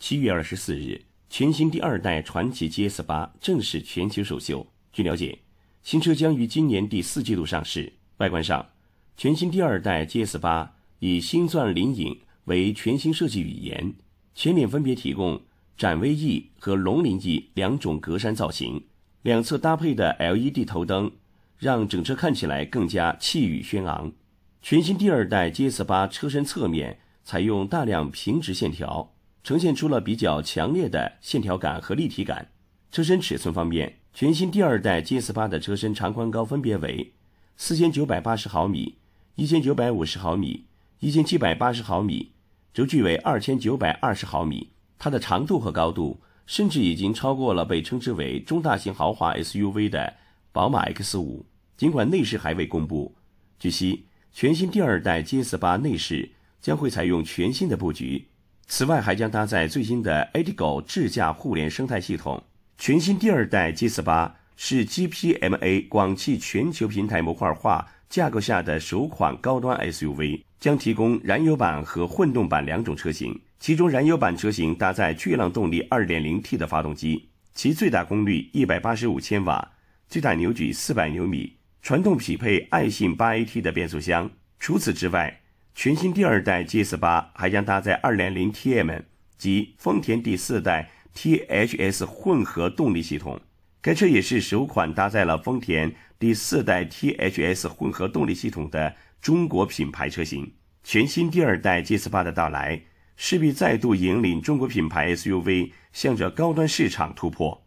七月二十四日，全新第二代传祺 GS 八正式全球首秀。据了解，新车将于今年第四季度上市。外观上，全新第二代 GS 八以“星钻灵影”为全新设计语言，前脸分别提供展威翼和龙鳞翼两种格栅造型，两侧搭配的 LED 头灯让整车看起来更加气宇轩昂。全新第二代 GS 八车身侧面采用大量平直线条。呈现出了比较强烈的线条感和立体感。车身尺寸方面，全新第二代 G S 八的车身长宽高分别为四千九百八十毫米、一千九百五十毫米、一千七百八十毫米，轴距为二千九百二十毫米。它的长度和高度甚至已经超过了被称之为中大型豪华 S U V 的宝马 X 五。尽管内饰还未公布，据悉，全新第二代 G S 八内饰将会采用全新的布局。此外，还将搭载最新的 ADIGO 智驾互联生态系统。全新第二代 g 4 8是 GPMa 广汽全球平台模块化架构下的首款高端 SUV，将提供燃油版和混动版两种车型。其中，燃油版车型搭载巨浪动力 2.0T 的发动机，其最大功率185千瓦，最大扭矩400牛米，传动匹配爱信 8AT 的变速箱。除此之外，全新第二代 GS 八还将搭载 2.0T M 及丰田第四代 THS 混合动力系统，该车也是首款搭载了丰田第四代 THS 混合动力系统的中国品牌车型。全新第二代 GS 八的到来，势必再度引领中国品牌 SUV 向着高端市场突破。